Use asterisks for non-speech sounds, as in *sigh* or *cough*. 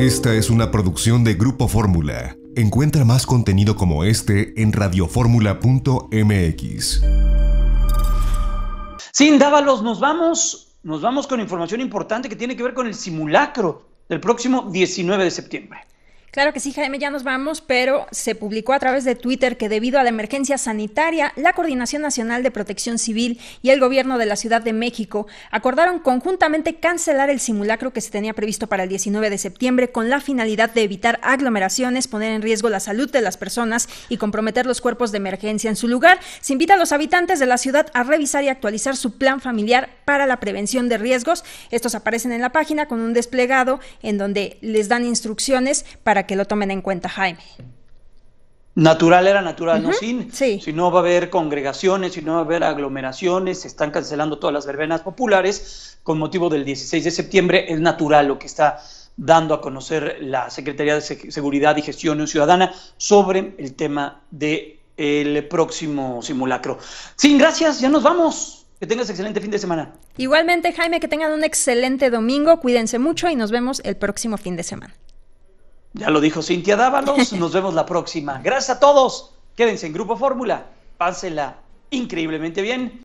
Esta es una producción de Grupo Fórmula. Encuentra más contenido como este en radioformula.mx. Sin Dávalos, nos vamos, nos vamos con información importante que tiene que ver con el simulacro del próximo 19 de septiembre. Claro que sí, Jaime, ya nos vamos, pero se publicó a través de Twitter que debido a la emergencia sanitaria, la Coordinación Nacional de Protección Civil y el Gobierno de la Ciudad de México acordaron conjuntamente cancelar el simulacro que se tenía previsto para el 19 de septiembre con la finalidad de evitar aglomeraciones, poner en riesgo la salud de las personas y comprometer los cuerpos de emergencia en su lugar. Se invita a los habitantes de la ciudad a revisar y actualizar su plan familiar para la prevención de riesgos. Estos aparecen en la página con un desplegado en donde les dan instrucciones para para que lo tomen en cuenta, Jaime. Natural era natural, ¿no? Sin, sí. Si no va a haber congregaciones, si no va a haber aglomeraciones, se están cancelando todas las verbenas populares con motivo del 16 de septiembre, es natural lo que está dando a conocer la Secretaría de Seguridad y Gestión Ciudadana sobre el tema del próximo simulacro. Sin gracias, ya nos vamos. Que tengas excelente fin de semana. Igualmente, Jaime, que tengan un excelente domingo, cuídense mucho y nos vemos el próximo fin de semana. Ya lo dijo Cintia Dávalos. *laughs* Nos vemos la próxima. Gracias a todos. Quédense en Grupo Fórmula. Pásenla increíblemente bien.